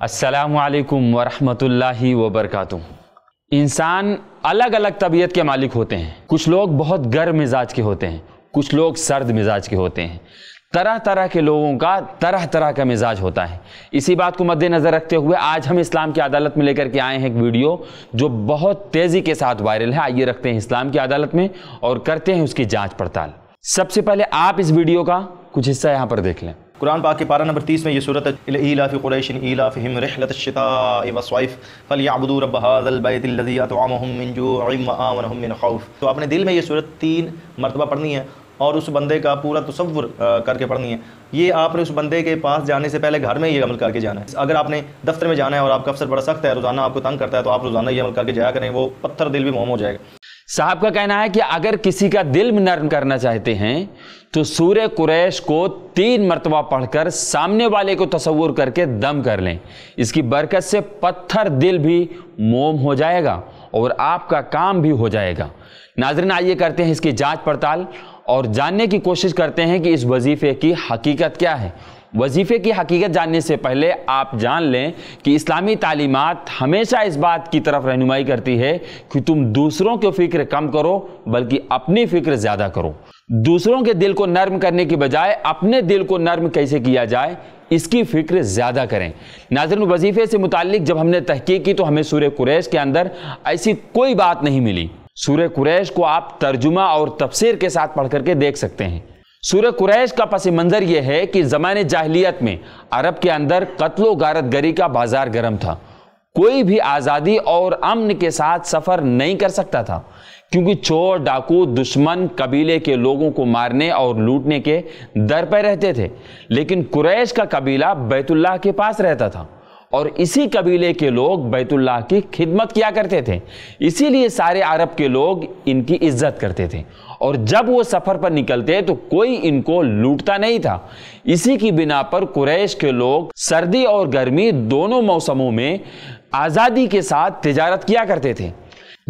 असलकम वरहमतुल्लि वबरकत इंसान अलग अलग तबीयत के मालिक होते हैं कुछ लोग बहुत गर्म मिजाज के होते हैं कुछ लोग सर्द मिजाज के होते हैं तरह तरह के लोगों का तरह तरह का मिजाज होता है इसी बात को मद्देनज़र रखते हुए आज हम इस्लाम की अदालत में लेकर के आए हैं एक वीडियो जो बहुत तेज़ी के साथ वायरल है आइए रखते हैं इस्लाम की अदालत में और करते हैं उसकी जाँच पड़ताल सबसे पहले आप इस वीडियो का कुछ हिस्सा यहाँ पर देख लें कुरान पाक के पारा नंबर तीस में यह सूरत ईलाफ़ तो अपने दिल में यह सूरत तीन मरतबा पढ़नी है और उस बंदे का पूरा तस्वुर करके पढ़नी है ये आपने उस बंदे के पास जाने से पहले घर में ये अमल करके जाना है अगर आपने दफ्तर में जाना है और आपका अफसर बड़ा सख्त है रोज़ाना आपको तंग करता है तो आप रोज़ाना ये अमल करके जाया करें वो पत्थर दिल भी मोम हो जाएगा साहब का कहना है कि अगर किसी का दिल नर्म करना चाहते हैं तो सूर्य कुरैश को तीन मरतबा पढ़कर सामने वाले को तस्वूर करके दम कर लें इसकी बरकत से पत्थर दिल भी मोम हो जाएगा और आपका काम भी हो जाएगा नाजरन आइए करते हैं इसकी जांच पड़ताल और जानने की कोशिश करते हैं कि इस वजीफ़े की हकीकत क्या है वजीफ़े की हकीकत जानने से पहले आप जान लें कि इस्लामी तालीमत हमेशा इस बात की तरफ रहनुमाई करती है कि तुम दूसरों की फ़िक्र कम करो बल्कि अपनी फ़िक्र ज़्यादा करो दूसरों के दिल को नर्म करने की बजाय अपने दिल को नर्म कैसे किया जाए इसकी फ़िक्र ज़्यादा करें नाजरन वजीफ़े से मुतल जब हमने तहकीक की तो हमें सूर्य कुरैश के अंदर ऐसी कोई बात नहीं मिली सूर्य कुरैश को आप तर्जुमा और तफसीर के साथ पढ़ करके देख सकते हैं सूर्य कुरैश का पस मंज़र यह है कि जमाने जाहलीत में अरब के अंदर कत्लो गारत गरी का बाजार गर्म था कोई भी आज़ादी और अमन के साथ सफ़र नहीं कर सकता था क्योंकि चोर डाकू दुश्मन कबीले के लोगों को मारने और लूटने के दर पर रहते थे लेकिन कुरैश का कबीला बैतुल्लाह के पास रहता था और इसी कबीले के लोग बैतुल्लाह की खिदमत किया करते थे इसीलिए सारे अरब के लोग इनकी इज्जत करते थे और जब वो सफ़र पर निकलते तो कोई इनको लूटता नहीं था इसी की बिना पर कुरैश के लोग सर्दी और गर्मी दोनों मौसमों में आज़ादी के साथ तजारत किया करते थे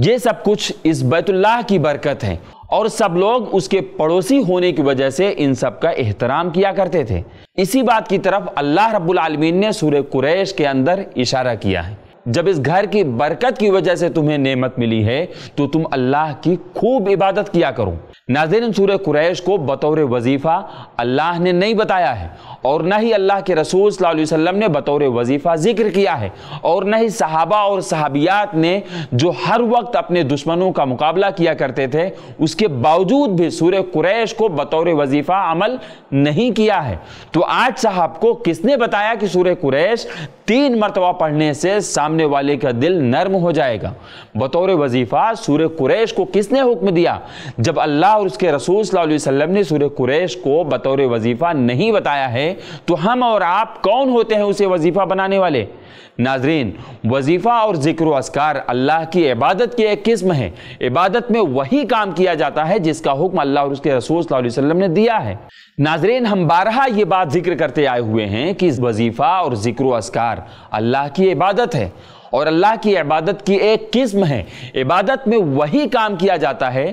ये सब कुछ इस बैतुल्लाह की बरकत है और सब लोग उसके पड़ोसी होने की वजह से इन सब का एहतराम किया करते थे इसी बात की तरफ अल्लाह रब्बुल आलमीन ने सूर्य कुरैश के अंदर इशारा किया है जब इस घर की बरकत की वजह से तुम्हें नेमत मिली है तो तुम अल्लाह की खूब इबादत किया करो नाजिन सूर कुरैश को बतौर वजीफ़ा अल्लाह ने नहीं बताया है और न ही अल्लाह के रसूल वसम ने बतौर वजीफ़ा जिक्र किया है और न ही सहाबा और सहाबियात ने जो हर वक्त अपने दुश्मनों का मुकाबला किया करते थे उसके बावजूद भी सूर कुरैश को बतौर वजीफ़ा अमल नहीं किया है तो आज साहब को किसने बताया कि सूर कुरैश तीन मरतबा पढ़ने से सामने वाले का दिल नर्म हो जाएगा बतौर वजीफ़ा सूर्य कुरैश को किसने हुक्म दिया जब अल्लाह और उसके रसूल वसल्लम ने सूर्य कुरैश को बतौर वजीफ़ा नहीं बताया है तो हम और आप कौन होते हैं उसे वजीफ़ा बनाने वाले नाजरीन वजीफ़ा और ज़िक्र असकार अल्लाह की इबादत की एक किस्म है इबादत में वही काम किया जाता है जिसका हुक्म अल्लाह और उसके रसूल वसल्लम ने दिया है नाजरीन हम बारहा ये बात जिक्र करते आए हुए हैं कि वजीफ़ा और ज़िक्र असकार अल्लाह की इबादत है और अल्लाह की इबादत की एक किस्म है इबादत में वही काम किया जाता है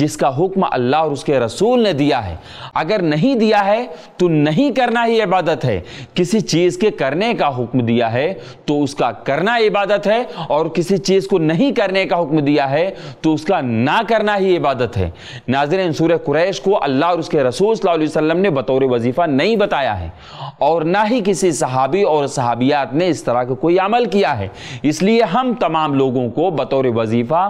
जिसका हुक्म अल्लाह और उसके रसूल ने दिया है अगर नहीं दिया है तो नहीं करना ही इबादत है किसी चीज़ के करने का हुक्म दिया है तो उसका करना इबादत है और किसी चीज़ को नहीं करने का हुक्म दिया है तो उसका ना करना ही इबादत है नाजर सूर कुरैश को अल्लाह और उसके रसूल वसल्लम ने बतौर वजीफ़ा नहीं बताया है और ना ही किसी सहाबी और सहाबियात ने इस तरह का कोई अमल किया है इसलिए हम तमाम लोगों को बतौर वजीफा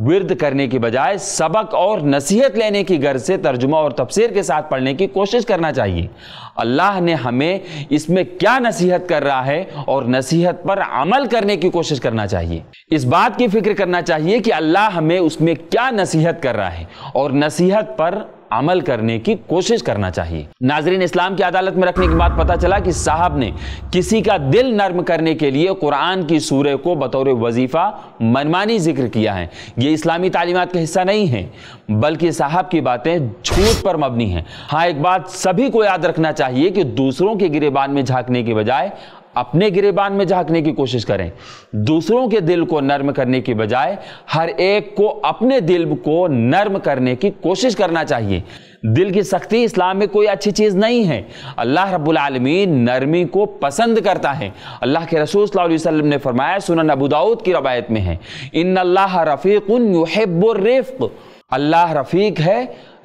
विरद करने के बजाय सबक और नसीहत लेने की गर्ज से तर्जुमा और तफसीर के साथ पढ़ने की कोशिश करना चाहिए अल्लाह ने हमें इसमें क्या नसीहत कर रहा है और नसीहत पर अमल करने की कोशिश करना चाहिए इस बात की फिक्र करना चाहिए कि अल्लाह हमें उसमें क्या नसीहत कर रहा है और नसीहत पर अमल करने की कोशिश करना चाहिए नाजरीन इस्लाम की अदालत में रखने के बाद पता चला कि साहब ने किसी का दिल नर्म करने के लिए कुरान की सूर्य को बतौर वजीफा मनमानी जिक्र किया है यह इस्लामी तालीमत का हिस्सा नहीं है बल्कि साहब की बातें झूठ पर मबनी हैं हाँ एक बात सभी को याद रखना चाहिए कि दूसरों के गिरेबान में झांकने के बजाय अपने गिरेबान में झांकने की कोशिश करें दूसरों के दिल को नर्म करने की बजाय हर एक को अपने दिल को नर्म करने की कोशिश करना चाहिए दिल की सख्ती इस्लाम में कोई अच्छी चीज़ नहीं है अल्लाह रबालमी नरमी को पसंद करता है अल्लाह के रसूल वसल्लम ने फरमाया सुनन अबू दाऊद की रवायत में है इन अल्लाह रफ़ीक़ युहिब्बुर रिफ़्क़ अल्लाह रफ़ीक है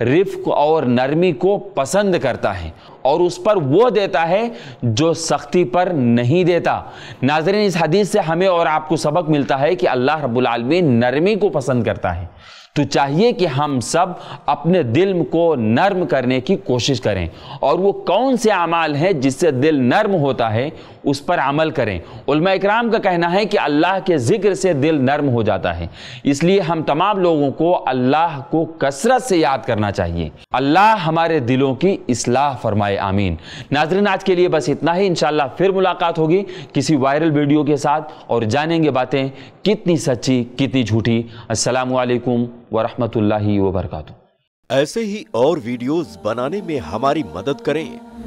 रिफ्क और नरमी को पसंद करता है और उस पर वो देता है जो सख्ती पर नहीं देता नाजरीन इस हदीस से हमें और आपको सबक मिलता है कि अल्लाह रब्बुल रबालमीन नरमी को पसंद करता है तो चाहिए कि हम सब अपने दिल को नर्म करने की कोशिश करें और वो कौन से अमाल हैं जिससे दिल नर्म होता है उस पर अमल करें उलमा इकराम का कहना है कि अल्लाह के ज़िक्र से दिल नर्म हो जाता है इसलिए हम तमाम लोगों को अल्लाह को कसरत से याद करना चाहिए अल्लाह हमारे दिलों की इसलाह फरमाए आमीन नाजरन आज के लिए बस इतना ही इन फिर मुलाकात होगी किसी वायरल वीडियो के साथ और जानेंगे बातें कितनी सच्ची कितनी झूठी असलकम वरहमतुल्लाहि वबरकातुहू ऐसे ही और वीडियोस बनाने में हमारी मदद करें